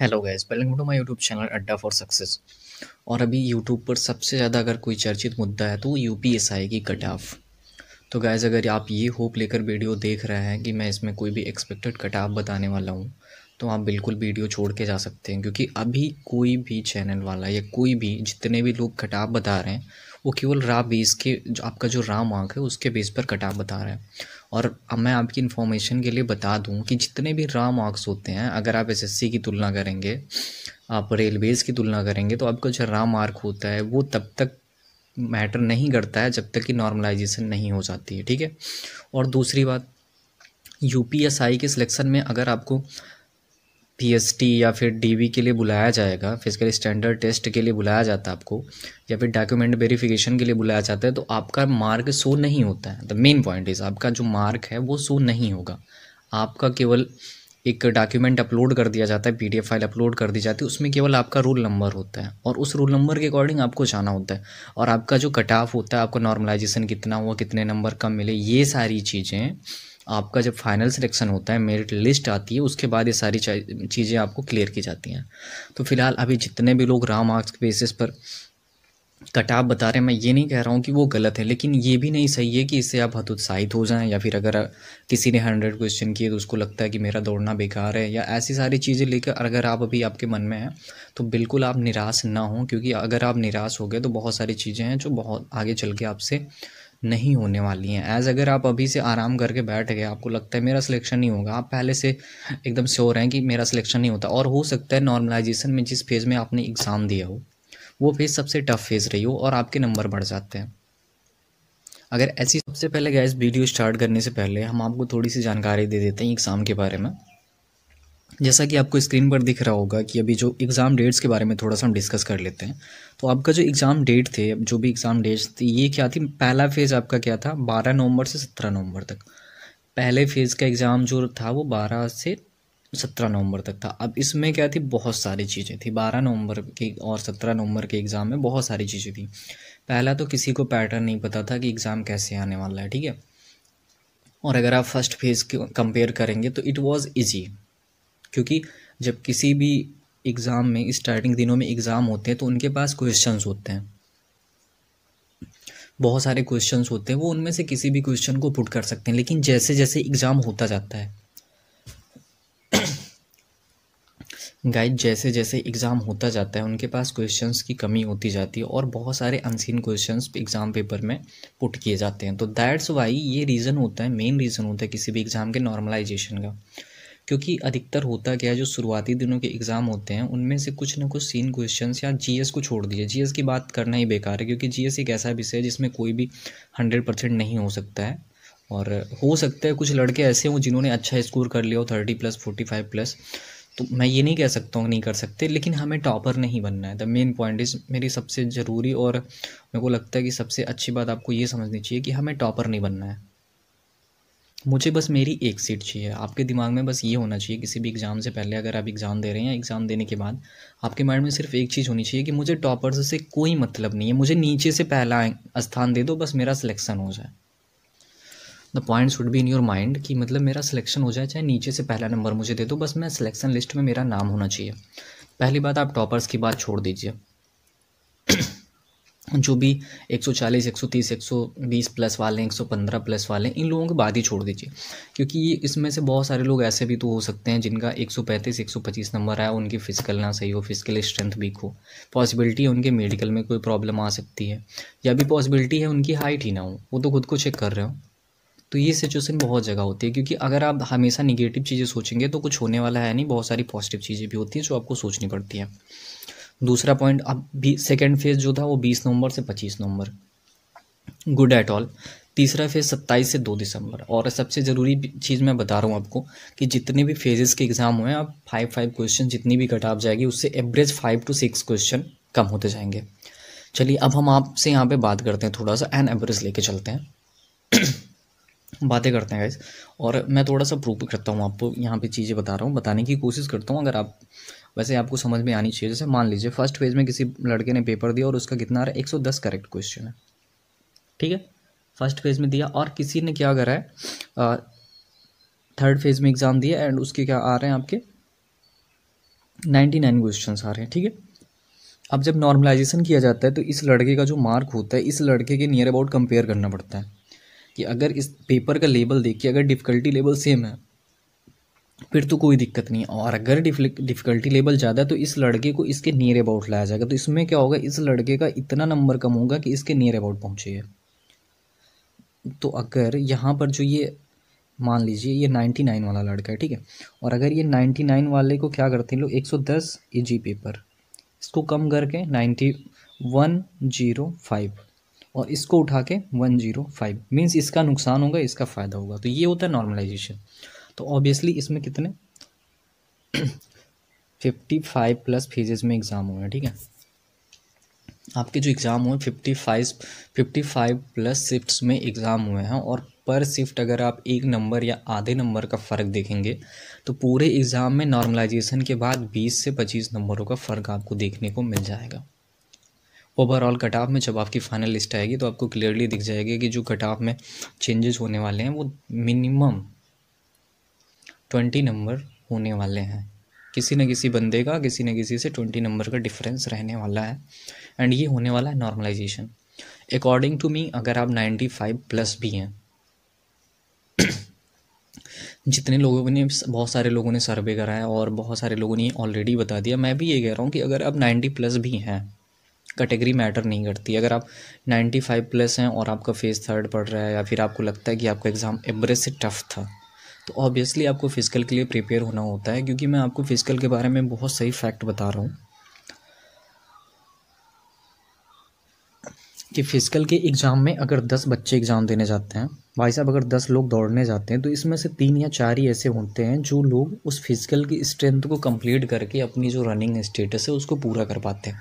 hello guys welcome to my YouTube channel Adda for Success और अभी YouTube पर सबसे ज़्यादा अगर कोई चर्चित मुद्दा है तो वो यू पी एस आई की कट ऑफ तो गैज़ अगर आप ये होप लेकर वीडियो देख रहे हैं कि मैं इसमें कोई भी एक्सपेक्टेड कट ऑफ बताने वाला हूँ तो आप बिल्कुल वीडियो छोड़ के जा सकते हैं क्योंकि अभी कोई भी चैनल वाला या कोई भी जितने भी लोग कट ऑफ बता रहे हैं वो केवल रा बेस के जो आपका जो रा मार्क है उसके बेस पर कट ऑफ बता रहे हैं और अब मैं आपकी इन्फॉर्मेशन के लिए बता दूं कि जितने भी रॉ मार्क्स होते हैं अगर आप एसएससी की तुलना करेंगे आप रेलवेज़ की तुलना करेंगे तो आपका जो रॉ मार्क होता है वो तब तक मैटर नहीं करता है जब तक कि नॉर्मलाइजेशन नहीं हो जाती है ठीक है और दूसरी बात यू के सिलेक्शन में अगर आपको पी या फिर डी के लिए बुलाया जाएगा फिजिकल स्टैंडर्ड टेस्ट के लिए बुलाया जाता है आपको या फिर डॉक्यूमेंट वेरिफिकेशन के लिए बुलाया जाता है तो आपका मार्क शो नहीं होता है द मेन पॉइंट इज़ आपका जो मार्क है वो शो नहीं होगा आपका केवल एक डॉक्यूमेंट अपलोड कर दिया जाता है पीडीएफ फाइल अपलोड कर दी जाती है उसमें केवल आपका रोल नंबर होता है और उस रोल नंबर के अकॉर्डिंग आपको जाना होता है और आपका जो कट ऑफ होता है आपका नॉर्मलाइजेशन कितना हुआ कितने नंबर कम मिले ये सारी चीज़ें आपका जब फाइनल सिलेक्शन होता है मेरिट लिस्ट आती है उसके बाद ये सारी चीज़ें आपको क्लियर की जाती हैं तो फिलहाल अभी जितने भी लोग राम मार्क्स के बेसिस पर कटाव बता रहे हैं मैं ये नहीं कह रहा हूँ कि वो गलत है लेकिन ये भी नहीं सही है कि इससे आप हतोत्साहित हो जाएं या फिर अगर किसी ने हंड्रेड क्वेश्चन किए तो उसको लगता है कि मेरा दौड़ना बेकार है या ऐसी सारी चीज़ें लेकर अगर आप अभी आपके मन में हैं तो बिल्कुल आप निराश ना हों क्योंकि अगर आप निराश हो गए तो बहुत सारी चीज़ें हैं जो बहुत आगे चल के आपसे नहीं होने वाली हैं एज़ अगर आप अभी से आराम करके बैठ गए आपको लगता है मेरा सिलेक्शन नहीं होगा आप पहले से एकदम श्योर हैं कि मेरा सिलेक्शन नहीं होता और हो सकता है नॉर्मलाइजेशन में जिस फेज़ में आपने एग्ज़ाम दिया हो वो फेज़ सबसे टफ फेज़ रही हो और आपके नंबर बढ़ जाते हैं अगर ऐसी सबसे पहले गैस वीडियो स्टार्ट करने से पहले हम आपको थोड़ी सी जानकारी दे देते हैं एग्ज़ाम के बारे में जैसा कि आपको स्क्रीन पर दिख रहा होगा कि अभी जो एग्ज़ाम डेट्स के बारे में थोड़ा सा हम डिस्कस कर लेते हैं तो आपका जो एग्ज़ाम डेट थे जो भी एग्ज़ाम डेट्स थी ये क्या थी पहला फ़ेज़ आपका क्या था बारह नवंबर से सत्रह नवंबर तक पहले फ़ेज़ का एग्ज़ाम जो था वो बारह से सत्रह नवंबर तक था अब इसमें क्या थी बहुत सारी चीज़ें थी बारह नवंबर के और सत्रह नवंबर के एग्ज़ाम में बहुत सारी चीज़ें थी पहला तो किसी को पैटर्न नहीं पता था कि एग्ज़ाम कैसे आने वाला है ठीक है और अगर आप फर्स्ट फेज़ कंपेयर करेंगे तो इट वाज़ इजी क्योंकि जब किसी भी एग्ज़ाम में स्टार्टिंग दिनों में एग्ज़ाम होते हैं तो उनके पास क्वेश्चंस होते हैं बहुत सारे क्वेश्चंस होते हैं वो उनमें से किसी भी क्वेश्चन को पुट कर सकते हैं लेकिन जैसे जैसे एग्ज़ाम होता जाता है गाइड जैसे जैसे एग्ज़ाम होता जाता है उनके पास क्वेश्चंस की कमी होती जाती है और बहुत सारे अनसीन क्वेश्चंस एग्ज़ाम पेपर में पुट किए जाते हैं तो दैट्स वाई ये रीज़न होता है मेन रीज़न होता है किसी भी एग्ज़ाम के नॉर्मलाइजेशन का क्योंकि अधिकतर होता क्या है जो शुरुआती दिनों के एग्ज़ाम होते हैं उनमें से कुछ ना कुछ सीन क्वेश्चन या जी को छोड़ दीजिए जी की बात करना ही बेकार है क्योंकि जी एक ऐसा विषय है जिसमें कोई भी हंड्रेड परसेंट नहीं हो सकता है और हो सकता है कुछ लड़के ऐसे हों जिन्होंने अच्छा स्कोर कर लिया हो thirty plus forty five plus तो मैं ये नहीं कह सकता हूँ नहीं कर सकते लेकिन हमें टॉपर नहीं बनना है द मेन पॉइंट इज़ मेरी सबसे ज़रूरी और मेरे को लगता है कि सबसे अच्छी बात आपको ये समझनी चाहिए कि हमें टॉपर नहीं बनना है मुझे बस मेरी एक सीट चाहिए आपके दिमाग में बस ये होना चाहिए किसी भी एग्ज़ाम से पहले अगर आप एग्ज़ाम दे रहे हैं या एग्ज़ाम देने के बाद आपके माइंड में सिर्फ एक चीज़ होनी चाहिए कि मुझे टॉपर्स से कोई मतलब नहीं है मुझे नीचे से पहला स्थान दे दो बस मेरा सिलेक्शन हो जाए the point should be in your mind कि मतलब मेरा सिलेक्शन हो जाए चाहे नीचे से पहला नंबर मुझे दे दो बस मैं सिलेक्शन लिस्ट में मेरा नाम होना चाहिए पहली बात आप टॉपर्स की बात छोड़ दीजिए जो भी 140, 130, 120 प्लस वाले हैं 115 प्लस वाले हैं इन लोगों को बाद ही छोड़ दीजिए क्योंकि ये इसमें से बहुत सारे लोग ऐसे भी तो हो सकते हैं जिनका 135, 125 नंबर आया उनकी फिजिकल ना सही हो फिजिकल स्ट्रेंथ वीक हो पॉसिबिलिटी है उनके मेडिकल में कोई प्रॉब्लम आ सकती है या भी पॉसिबिलिटी है उनकी हाइट ही ना हो वो तो खुद को चेक कर रहे हो तो ये सिचुएशन बहुत जगह होती है क्योंकि अगर आप हमेशा निगेटिव चीज़ें सोचेंगे तो कुछ होने वाला है नहीं बहुत सारी पॉजिटिव चीज़ें भी होती हैं जो आपको सोचनी पड़ती हैं दूसरा पॉइंट अब भी सेकेंड फेज़ जो था वो बीस नवंबर से पच्चीस नवंबर गुड एट ऑल तीसरा फेज़ सत्ताईस से दो दिसंबर और सबसे ज़रूरी चीज़ मैं बता रहा हूँ आपको कि जितने भी फेजेस के एग्ज़ाम हुए हैं आप फाइव फाइव क्वेश्चन जितनी भी कट जाएगी उससे average five two six question कम होते जाएंगे चलिए अब हम आपसे यहाँ पे बात करते हैं थोड़ा सा एन एवरेज लेके चलते हैं बातें करते हैं गाइस और मैं थोड़ा सा प्रूव करता हूँ आपको यहाँ पे चीज़ें बता रहा हूँ बताने की कोशिश करता हूँ अगर आप वैसे आपको समझ में आनी चाहिए जैसे मान लीजिए फर्स्ट फेज में किसी लड़के ने पेपर दिया और उसका कितना आ रहा है एक करेक्ट क्वेश्चन है ठीक है फर्स्ट फेज में दिया और किसी ने क्या करा है थर्ड फेज में एग्ज़ाम दिया एंड उसके क्या आ रहे हैं आपके नाइन्टी नाइन क्वेश्चन आ रहे हैं ठीक है अब जब नॉर्मलाइजेशन किया जाता है तो इस लड़के का जो मार्क होता है इस लड़के के नियर अबाउट कंपेयर करना पड़ता है कि अगर इस पेपर का लेबल देख के अगर डिफ़िकल्टी लेबल सेम है फिर तो कोई दिक्कत नहीं और अगर डिफ़िकल्टी लेवल ज़्यादा है तो इस लड़के को इसके नियर अबाउट लाया जाएगा तो इसमें क्या होगा इस लड़के का इतना नंबर कम होगा कि इसके नियर अबाउट पहुँचे तो अगर यहाँ पर जो ये मान लीजिए ये नाइन्टी नाइन वाला लड़का है ठीक है और अगर ये नाइन्टी नाइन वाले को क्या करते हैं लोग एक सौ दस ए जी पेपर इसको कम करके नाइन्टी वन जीरो फाइव और इसको उठा के वन जीरो फाइव मीन्स इसका नुकसान होगा इसका फ़ायदा होगा तो ये होता है नॉर्मलाइजेशन तो ऑब्वियसली इसमें कितने फिफ्टी फाइव प्लस फेजेस में एग्ज़ाम हुए हैं ठीक है आपके जो एग्ज़ाम हुए fifty five fifty five plus shifts में एग्ज़ाम हुए हैं और पर शिफ्ट अगर आप एक नंबर या आधे नंबर का फ़र्क देखेंगे तो पूरे एग्ज़ाम में नॉर्मलाइजेशन के बाद बीस से पच्चीस नंबरों का फ़र्क आपको देखने को मिल जाएगा ओवरऑल कटाफ में जब आपकी फाइनल लिस्ट आएगी तो आपको क्लियरली दिख जाएगी कि जो कटाफ में चेंजेस होने वाले हैं वो मिनिमम ट्वेंटी नंबर होने वाले हैं किसी न किसी बंदे का किसी न किसी से ट्वेंटी नंबर का डिफरेंस रहने वाला है एंड ये होने वाला है नॉर्मलाइजेशन अकॉर्डिंग टू मी अगर आप नाइन्टी फाइव प्लस भी हैं जितने लोगों ने बहुत सारे लोगों ने सर्वे करा है और बहुत सारे लोगों ने ऑलरेडी बता दिया मैं भी ये कह रहा हूँ कि अगर आप नाइन्टी प्लस भी हैं कैटेगरी मैटर नहीं करती अगर आप 95 प्लस हैं और आपका फेज़ थर्ड पढ़ रहा है या फिर आपको लगता है कि आपका एग्ज़ाम एवरेज से टफ था तो ऑब्वियसली आपको फ़िज़िकल के लिए प्रिपेयर होना होता है क्योंकि मैं आपको फ़िज़िकल के बारे में बहुत सही फैक्ट बता रहा हूँ कि फिजिकल के एग्ज़ाम में अगर दस बच्चे एग्ज़ाम देने जाते हैं भाई साहब अगर दस लोग दौड़ने जाते हैं तो इसमें से तीन या चार ही ऐसे होते हैं जो लोग उस फिज़िकल की स्ट्रेंथ को कंप्लीट करके अपनी जो रनिंग स्टेटस है उसको पूरा कर पाते हैं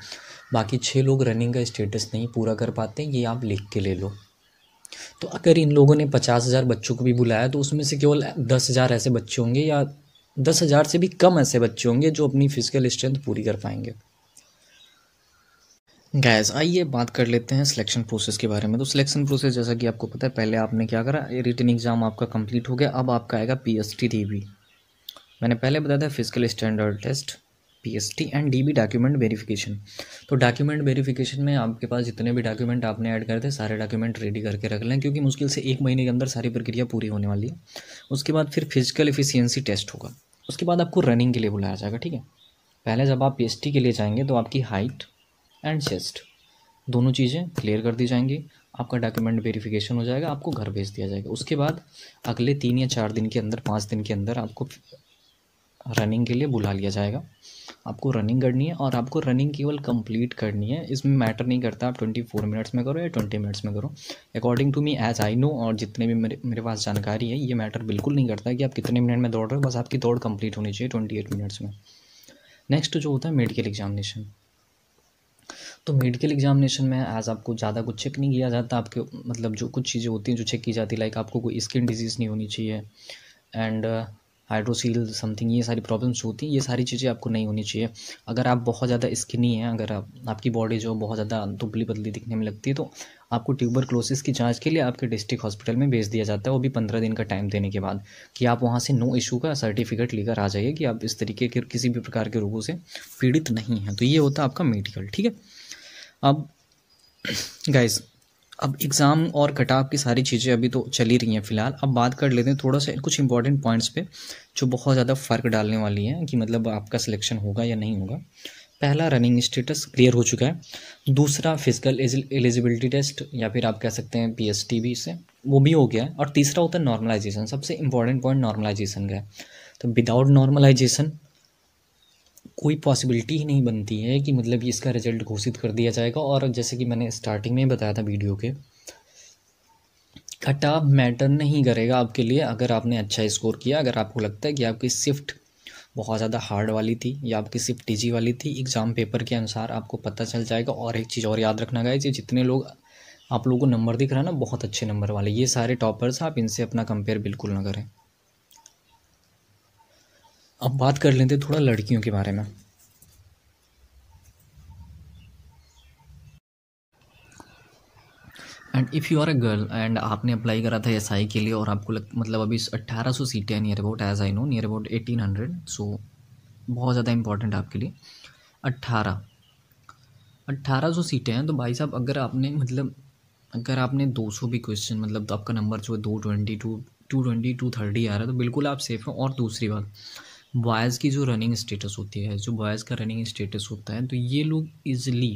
बाकी छः लोग रनिंग का स्टेटस नहीं पूरा कर पाते ये आप लिख के ले लो तो अगर इन लोगों ने पचास हज़ार बच्चों को भी बुलाया तो उसमें से केवल दस हज़ार ऐसे बच्चे होंगे या दस हज़ार से भी कम ऐसे बच्चे होंगे जो अपनी फिजिकल स्ट्रेंथ पूरी कर पाएंगे गैस आइए बात कर लेते हैं सिलेक्शन प्रोसेस के बारे में तो सिलेक्शन प्रोसेस जैसा कि आपको पता है पहले आपने क्या करा रिटर्न एग्ज़ाम आपका कंप्लीट हो गया अब आपका आएगा पी एस टी मैंने पहले बताया था physical standard test P S T and D V document verification तो डॉक्यूमेंट वेरीफिकेशन में आपके पास जितने भी डॉक्यूमेंट आपने ऐड कर हैं सारे डॉक्यूमेंट रेडी करके रख लें क्योंकि मुश्किल से एक महीने के अंदर सारी प्रक्रिया पूरी होने वाली है उसके बाद फिर फिजिकल एफिशियंसी टेस्ट होगा उसके बाद आपको रनिंग के लिए बुलाया जाएगा ठीक है पहले जब आप पी एस टी के लिए जाएंगे तो आपकी हाइट एंड चेस्ट दोनों चीज़ें क्लियर कर दी जाएंगी आपका डॉक्यूमेंट वेरिफिकेशन हो जाएगा आपको घर भेज दिया जाएगा उसके बाद अगले तीन या चार दिन के अंदर पाँच दिन के अंदर आपको रनिंग के लिए बुला लिया जाएगा आपको रनिंग करनी है और आपको रनिंग केवल कंप्लीट करनी है इसमें मैटर नहीं करता आप ट्वेंटी फोर मिनट्स में करो या ट्वेंटी मिनट्स में करो according to me as I know और जितने भी मेरे मेरे पास जानकारी है ये मैटर बिल्कुल नहीं करता कि आप कितने मिनट में दौड़ रहे हो बस आपकी दौड़ कंप्लीट होनी चाहिए ट्वेंटी एट मिनट्स में नेक्स्ट जो होता है मेडिकल एग्जामिनेशन तो मेडिकल एग्जामिनेशन में एज आपको ज़्यादा कुछ चेक नहीं किया जाता आपके मतलब जो कुछ चीज़ें होती हैं जो चेक की जाती है लाइक आपको कोई स्किन डिजीज़ नहीं होनी चाहिए एंड हाइड्रोसील समथिंग ये सारी प्रॉब्लम्स होती हैं ये सारी चीज़ें आपको नहीं होनी चाहिए अगर आप बहुत ज़्यादा स्किनी हैं अगर आप आपकी बॉडी जो बहुत ज़्यादा दुबली पतली दिखने में लगती है तो आपको ट्यूबर क्लोसिस की जांच के लिए आपके डिस्ट्रिक्ट हॉस्पिटल में भेज दिया जाता है वो भी पंद्रह दिन का टाइम देने के बाद कि आप वहाँ से नो इशू का सर्टिफिकेट लेकर आ जाइए कि आप इस तरीके के किसी भी प्रकार के रोगों से पीड़ित नहीं हैं तो ये होता है आपका मेडिकल ठीक है अब गाइज़ अब एग्ज़ाम और कटाव की सारी चीज़ें अभी तो चली रही हैं फ़िलहाल अब बात कर लेते हैं थोड़ा सा कुछ इंपॉर्टेंट पॉइंट्स पे जो बहुत ज़्यादा फ़र्क डालने वाली हैं कि मतलब आपका सिलेक्शन होगा या नहीं होगा पहला रनिंग स्टेटस क्लियर हो चुका है दूसरा फिजिकल एलिजिबिलिटी टेस्ट या फिर आप कह सकते हैं पी एस टी भी से वो भी हो गया है और तीसरा होता है नॉर्मलाइजेशन सबसे इंपॉर्टेंट पॉइंट नॉर्मलाइजेशन का है तो विदाउट नॉर्मलाइजेशन कोई पॉसिबिलिटी ही नहीं बनती है कि मतलब इसका रिज़ल्ट घोषित कर दिया जाएगा और जैसे कि मैंने स्टार्टिंग में बताया था वीडियो के घटा मैटर नहीं करेगा आपके लिए अगर आपने अच्छा स्कोर किया अगर आपको लगता है कि आपकी शिफ्ट बहुत ज़्यादा हार्ड वाली थी या आपकी शिफ्ट इजी वाली थी एग्ज़ाम पेपर के अनुसार आपको पता चल जाएगा और एक चीज़ और याद रखना गाइज जितने लोग आप लोगों को नंबर दिख रहा है ना बहुत अच्छे नंबर वाले ये सारे टॉपर्स आप इनसे अपना कंपेयर बिल्कुल ना करें अब बात कर लेते थोड़ा लड़कियों के बारे में and if you are a girl and आपने अप्लाई करा था एस के लिए और आपको लग, मतलब अभी अट्ठारह सौ सीटें near about as I know near about eighteen hundred so बहुत ज़्यादा इंपॉर्टेंट आपके लिए अट्ठारह अट्ठारह सौ सीटें हैं तो भाई साहब अगर आपने मतलब अगर आपने दो सौ भी क्वेश्चन मतलब तो आपका नंबर जो है दो twenty two two twenty two thirty आ रहा है तो बिल्कुल आप सेफ़ हैं और दूसरी बात बॉयज़ की जो रनिंग स्टेटस होती है जो बॉयज़ का रनिंग स्टेटस होता है तो ये लोग इज़ली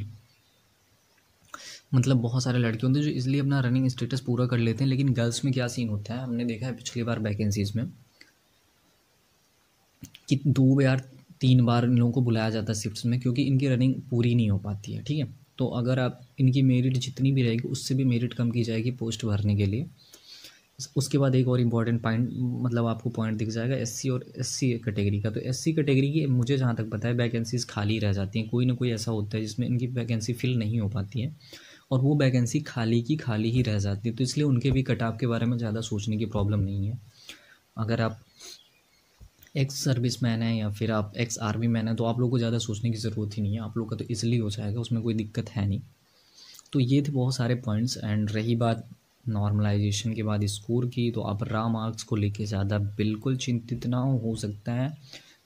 मतलब बहुत सारे लड़के होते हैं जो इज़ली अपना रनिंग स्टेटस पूरा कर लेते हैं लेकिन गर्ल्स में क्या सीन होता है हमने देखा है पिछली बार वैकेंसीज़ में कि दो बार तीन बार इन लोगों को बुलाया जाता है शिफ्ट में क्योंकि इनकी रनिंग पूरी नहीं हो पाती है ठीक है तो अगर आप इनकी मेरिट जितनी भी रहेगी उससे भी मेरिट कम की जाएगी पोस्ट भरने के लिए उसके बाद एक और इम्पॉर्टेंट पॉइंट मतलब आपको पॉइंट दिख जाएगा एस और एस सी कैटेगरी का तो एस सी कैटेगरी की मुझे जहाँ तक पता है वैकेंसीज खाली रह जाती हैं कोई ना कोई ऐसा होता है जिसमें इनकी वैकेंसी फिल नहीं हो पाती है और वो वैकेंसी खाली की खाली ही रह जाती है तो इसलिए उनके भी कट ऑफ के बारे में ज़्यादा सोचने की प्रॉब्लम नहीं है अगर आप एक्स सर्विस मैन है या फिर आप एक्स आर्मी मैन है तो आप लोग को ज़्यादा सोचने की ज़रूरत ही नहीं है आप लोग का तो इसलिए हो जाएगा उसमें कोई दिक्कत है नहीं तो ये थे बहुत सारे पॉइंट्स एंड रही बात नॉर्मलाइजेशन के बाद स्कोर की तो आप रा मार्क्स को लेके ज़्यादा बिल्कुल चिंतित ना हो हो सकता है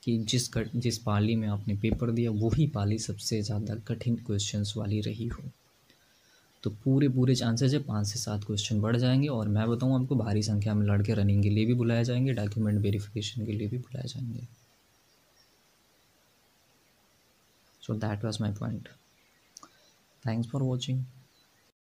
कि जिस कट जिस पाली में आपने पेपर दिया वही पाली सबसे ज़्यादा कठिन क्वेश्चंस वाली रही हो तो पूरे पूरे चांसेस है पाँच से सात क्वेश्चन बढ़ जाएंगे और मैं बताऊँ आपको भारी संख्या में लड़के रनिंग के लिए भी बुलाए जाएंगे डॉक्यूमेंट वेरिफिकेशन के लिए भी बुलाए जाएंगे so that was my point thanks for watching